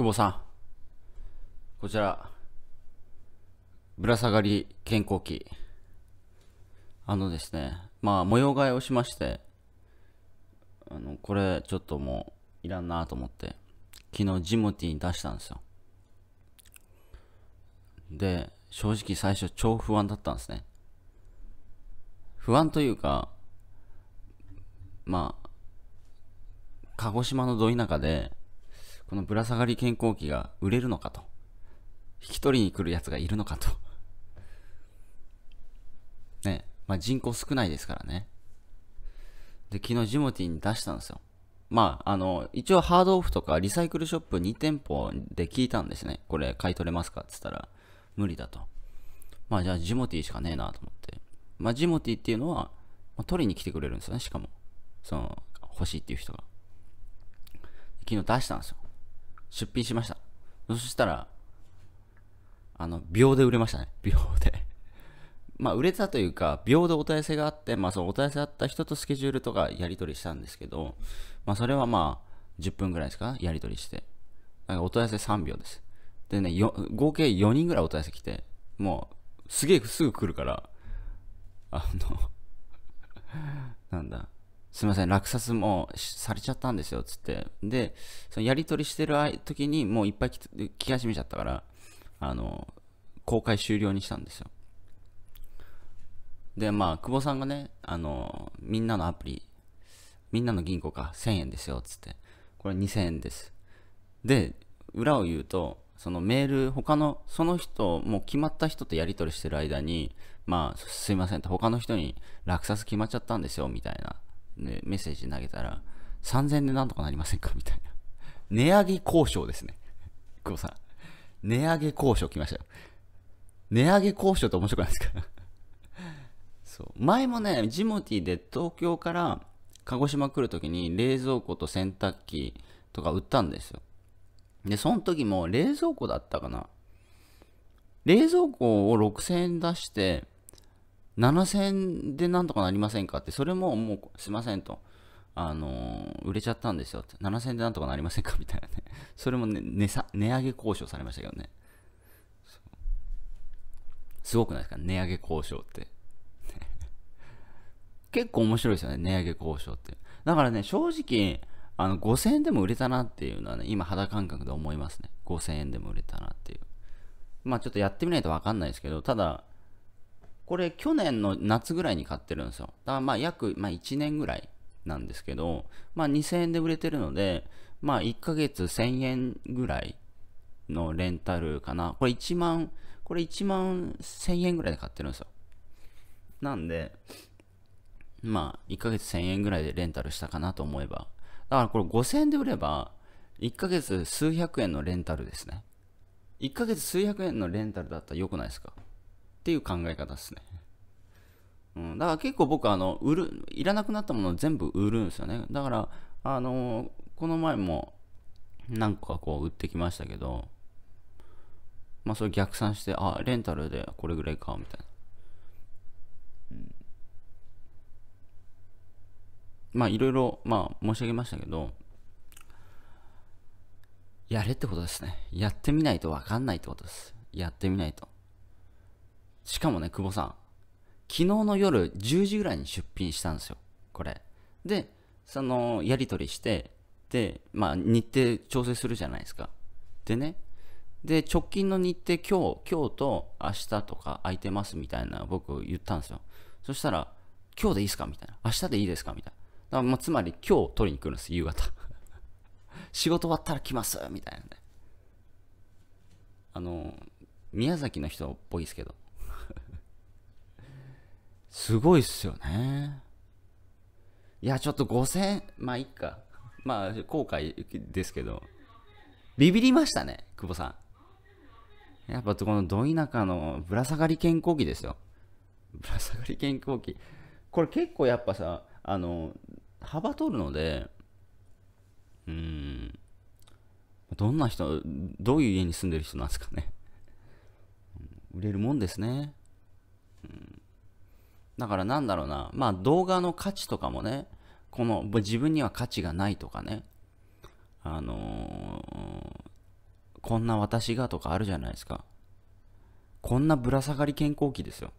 久保さん、こちら、ぶら下がり健康器。あのですね、まあ、模様替えをしまして、あの、これ、ちょっともう、いらんなと思って、昨日ジモティに出したんですよ。で、正直最初超不安だったんですね。不安というか、まあ、鹿児島のど田舎で、このぶら下がり健康器が売れるのかと。引き取りに来るやつがいるのかと。ね、まあ、人口少ないですからね。で、昨日ジモティに出したんですよ。まあ、あの、一応ハードオフとかリサイクルショップ2店舗で聞いたんですね。これ買い取れますかって言ったら、無理だと。まあじゃあジモティしかねえなと思って。まあジモティっていうのは、まあ、取りに来てくれるんですよね、しかも。その、欲しいっていう人が。昨日出したんですよ。出品しました。そしたら、あの、秒で売れましたね。秒でまあ、売れたというか、秒でお問い合わせがあって、まあ、そのお問い合わせあった人とスケジュールとかやり取りしたんですけど、まあ、それはまあ、10分ぐらいですかやり取りして。なんかお問い合わせ3秒です。でね、合計4人ぐらいお問い合わせ来て、もう、すげえすぐ来るから、あの なんだ、すいません、落札もされちゃったんですよ、つって。で、そのやり取りしてる時にもういっぱい聞き始めちゃったから、あの、公開終了にしたんですよ。で、まあ、久保さんがね、あの、みんなのアプリ、みんなの銀行か、1000円ですよ、つって。これ2000円です。で、裏を言うと、そのメール、他の、その人、もう決まった人とやり取りしてる間に、まあ、すいませんって、他の人に落札決まっちゃったんですよ、みたいな。ね、メッセージ投げたら、3000円でなんとかなりませんかみたいな。値上げ交渉ですね。久保さん。値上げ交渉来ましたよ。値上げ交渉って面白くないですか そう。前もね、ジモティで東京から鹿児島来るときに冷蔵庫と洗濯機とか売ったんですよ。で、その時も冷蔵庫だったかな。冷蔵庫を6000円出して、7000でなんとかなりませんかって、それももうすいませんと、あのー、売れちゃったんですよって、7000でなんとかなりませんかみたいなね。それもね、値上げ交渉されましたけどね。すごくないですか値上げ交渉って。結構面白いですよね、値上げ交渉って。だからね、正直、あの5000円でも売れたなっていうのはね、今肌感覚で思いますね。5000円でも売れたなっていう。まあちょっとやってみないとわかんないですけど、ただ、これ去年の夏ぐらいに買ってるんですよ。だからまあ約、まあ、1年ぐらいなんですけど、まあ2000円で売れてるので、まあ1ヶ月1000円ぐらいのレンタルかな。これ1万、これ1万1000円ぐらいで買ってるんですよ。なんで、まあ1ヶ月1000円ぐらいでレンタルしたかなと思えば。だからこれ5000円で売れば、1ヶ月数百円のレンタルですね。1ヶ月数百円のレンタルだったら良くないですかっていう考え方ですね。うん、だから結構僕あの売る、いらなくなったもの全部売るんですよね。だから、あのー、この前も何個かこう売ってきましたけど、まあそれ逆算して、あ、レンタルでこれぐらいか、みたいな。まあいろいろ、まあ申し上げましたけど、やれってことですね。やってみないと分かんないってことです。やってみないと。しかもね、久保さん、昨日の夜10時ぐらいに出品したんですよ、これ。で、その、やり取りして、で、まあ、日程調整するじゃないですか。でね、で、直近の日程、今日、今日と明日とか空いてますみたいな僕言ったんですよ。そしたら、今日でいいですかみたいな。明日でいいですかみたいな。だまあ、つまり、今日取りに来るんです、夕方。仕事終わったら来ますみたいなね。あの、宮崎の人っぽいですけど、すごいっすよね。いや、ちょっと5000、まあ、いっか。まあ、後悔ですけど。ビビりましたね、久保さん。やっぱこのど田舎のぶら下がり健康器ですよ。ぶら下がり健康器。これ結構やっぱさ、あの、幅取るので、うん、どんな人、どういう家に住んでる人なんですかね。売れるもんですね。だからなんだろうな、まあ動画の価値とかもね、この自分には価値がないとかね、あのー、こんな私がとかあるじゃないですか。こんなぶら下がり健康器ですよ。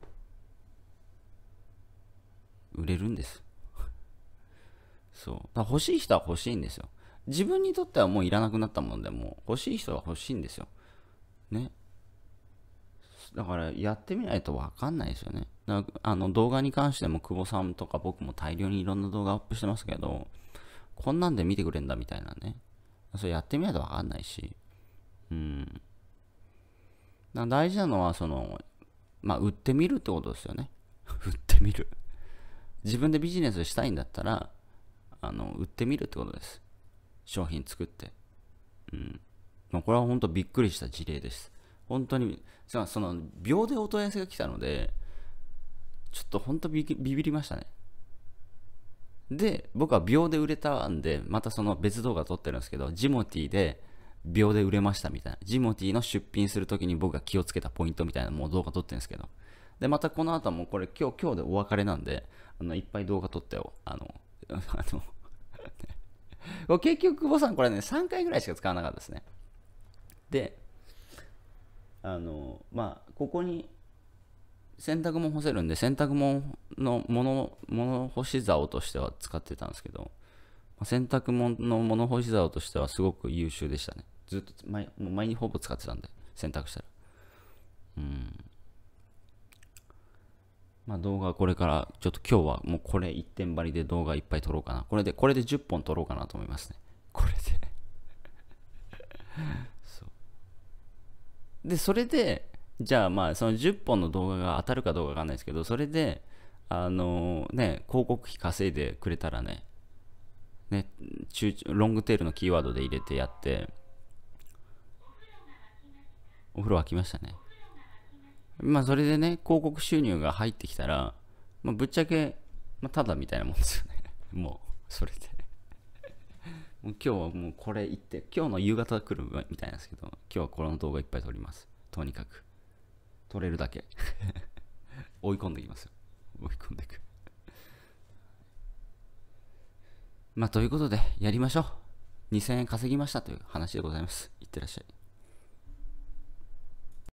売れるんです。そう。欲しい人は欲しいんですよ。自分にとってはもういらなくなったもんで、も欲しい人は欲しいんですよ。ね。だからやってみないと分かんないですよね。だあの動画に関しても久保さんとか僕も大量にいろんな動画アップしてますけど、こんなんで見てくれんだみたいなね。それやってみないと分かんないし。うん。大事なのは、その、まあ、売ってみるってことですよね。売ってみる自分でビジネスしたいんだったら、あの、売ってみるってことです。商品作って。うん。まあ、これは本当びっくりした事例です。本当に、じゃあその秒でお問い合わせが来たので、ちょっと本当ビビりましたね。で、僕は秒で売れたんで、またその別動画撮ってるんですけど、ジモティで秒で売れましたみたいな。ジモティの出品するときに僕が気をつけたポイントみたいなもう動画撮ってるんですけど。で、またこの後はもうこれ今日、今日でお別れなんで、あの、いっぱい動画撮ってよ。あの、あの結局、久保さんこれね、3回ぐらいしか使わなかったですね。で、あのまあここに洗濯物干せるんで洗濯物の物物干し竿としては使ってたんですけど洗濯物の物干し竿としてはすごく優秀でしたねずっと前前にほぼ使ってたんで洗濯したらうんまあ動画これからちょっと今日はもうこれ一点張りで動画いっぱい撮ろうかなこれでこれで10本撮ろうかなと思いますねこれでで、それで、じゃあまあその10本の動画が当たるかどうかわかんないですけど、それで、あのね、広告費稼いでくれたらね、ね、中ロングテールのキーワードで入れてやって、お風呂沸きましたね。まあそれでね、広告収入が入ってきたら、まあ、ぶっちゃけ、まあ、ただみたいなもんですよね。もう、それで今日はもうこれ行って今日の夕方来るみたいなんですけど今日はこの動画いっぱい撮りますとにかく撮れるだけ 追い込んでいきますよ追い込んでいくまあということでやりましょう2000円稼ぎましたという話でございますいってらっしゃい